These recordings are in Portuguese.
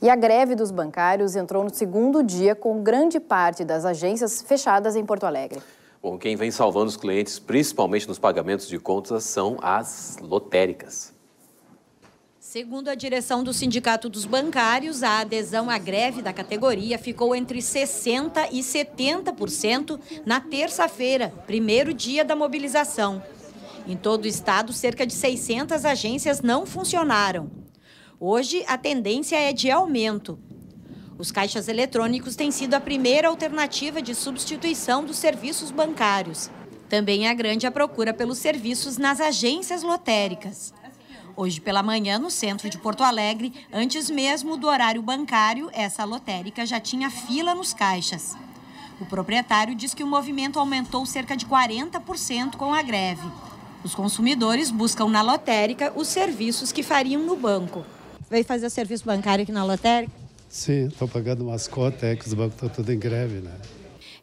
E a greve dos bancários entrou no segundo dia com grande parte das agências fechadas em Porto Alegre. Bom, quem vem salvando os clientes, principalmente nos pagamentos de contas, são as lotéricas. Segundo a direção do Sindicato dos Bancários, a adesão à greve da categoria ficou entre 60% e 70% na terça-feira, primeiro dia da mobilização. Em todo o estado, cerca de 600 agências não funcionaram. Hoje, a tendência é de aumento. Os caixas eletrônicos têm sido a primeira alternativa de substituição dos serviços bancários. Também é grande a procura pelos serviços nas agências lotéricas. Hoje pela manhã, no centro de Porto Alegre, antes mesmo do horário bancário, essa lotérica já tinha fila nos caixas. O proprietário diz que o movimento aumentou cerca de 40% com a greve. Os consumidores buscam na lotérica os serviços que fariam no banco. Veio fazer serviço bancário aqui na lotérica? Sim, estou pagando umas cotas, é que os bancos estão tudo em greve, né?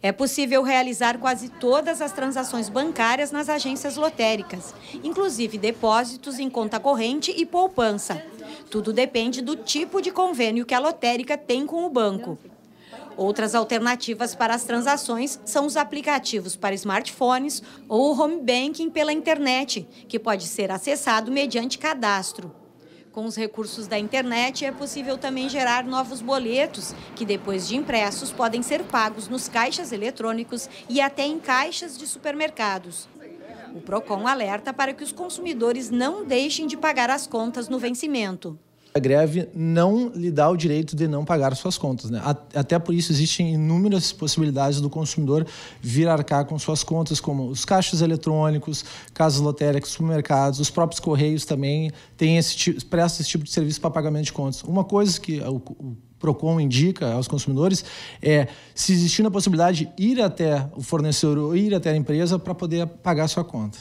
É possível realizar quase todas as transações bancárias nas agências lotéricas, inclusive depósitos em conta corrente e poupança. Tudo depende do tipo de convênio que a lotérica tem com o banco. Outras alternativas para as transações são os aplicativos para smartphones ou o home banking pela internet, que pode ser acessado mediante cadastro. Com os recursos da internet, é possível também gerar novos boletos, que depois de impressos podem ser pagos nos caixas eletrônicos e até em caixas de supermercados. O PROCON alerta para que os consumidores não deixem de pagar as contas no vencimento. A greve não lhe dá o direito de não pagar suas contas. Né? Até por isso existem inúmeras possibilidades do consumidor vir arcar com suas contas, como os caixas eletrônicos, casas lotéricas, supermercados, os próprios correios também têm esse tipo, prestam esse tipo de serviço para pagamento de contas. Uma coisa que o, o Procon indica aos consumidores é se existir a possibilidade ir até o fornecedor ou ir até a empresa para poder pagar sua conta.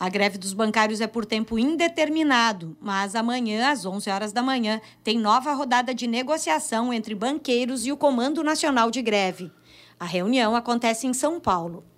A greve dos bancários é por tempo indeterminado, mas amanhã, às 11 horas da manhã, tem nova rodada de negociação entre banqueiros e o Comando Nacional de Greve. A reunião acontece em São Paulo.